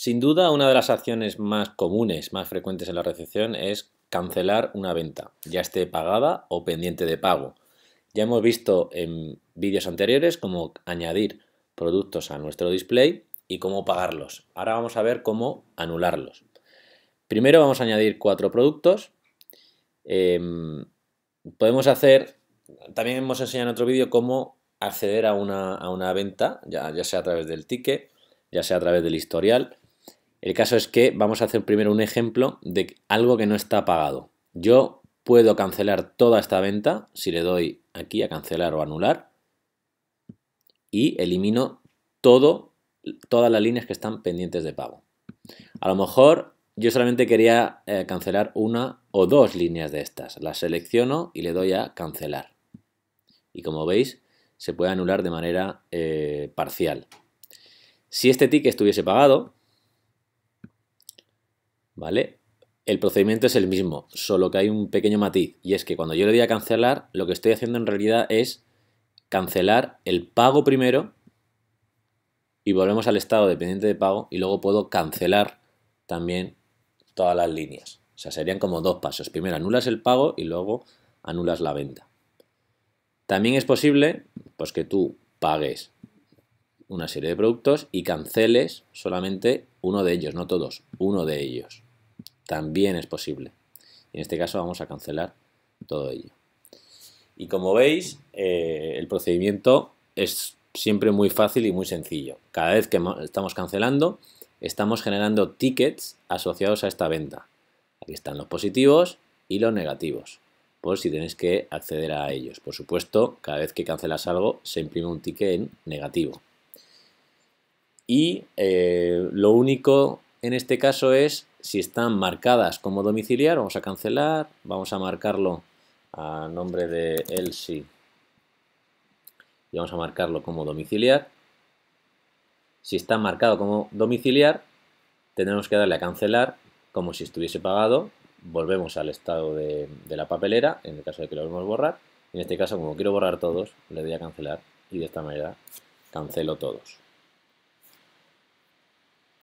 Sin duda, una de las acciones más comunes, más frecuentes en la recepción es cancelar una venta, ya esté pagada o pendiente de pago. Ya hemos visto en vídeos anteriores cómo añadir productos a nuestro display y cómo pagarlos. Ahora vamos a ver cómo anularlos. Primero vamos a añadir cuatro productos. Em, podemos hacer, también hemos enseñado en otro vídeo cómo acceder a una, venta, ya, ya sea a través del ticket, ya sea a través del historial. El caso es que vamos a hacer primero un ejemplo de algo que no está pagado. Yo puedo cancelar toda esta venta si le doy aquí a cancelar o anular y elimino todas las líneas que están pendientes de pago. A lo mejor yo solamente quería eh, cancelar una o dos líneas de estas. Las selecciono y le doy a cancelar. Y como veis, se puede anular de manera eh, parcial. Si este ticket estuviese pagado, ¿vale? El procedimiento es el mismo, solo que hay un pequeño matiz, y es que cuando yo le doy a cancelar, lo que estoy haciendo en realidad es cancelar el pago primero y volvemos al estado dependiente de pago y luego puedo cancelar también todas las líneas. O sea, serían como dos pasos. Primero anulas el pago y luego anulas la venta. También es posible pues, que tú pagues una serie de productos y canceles solamente uno de ellos, no todos, uno de ellos también es posible. Y en este caso vamos a cancelar todo ello. Y como veis, eh, el procedimiento es siempre muy fácil y muy sencillo. Cada vez que estamos cancelando, estamos generando tickets asociados a esta venta. Aquí están los positivos y los negativos, por si tenéis que acceder a ellos. Por supuesto, cada vez que cancelas algo, se imprime un ticket en negativo. Y eh, lo único en este caso es si están marcadas como domiciliar, vamos a cancelar, vamos a marcarlo a nombre de Elsie y vamos a marcarlo como domiciliar. Si está marcado como domiciliar, tenemos que darle a cancelar como si estuviese pagado. Volvemos al estado de, la papelera, en el caso de que lo queremos borrar. En este caso, como quiero borrar todos, le doy a cancelar y de esta manera cancelo todos.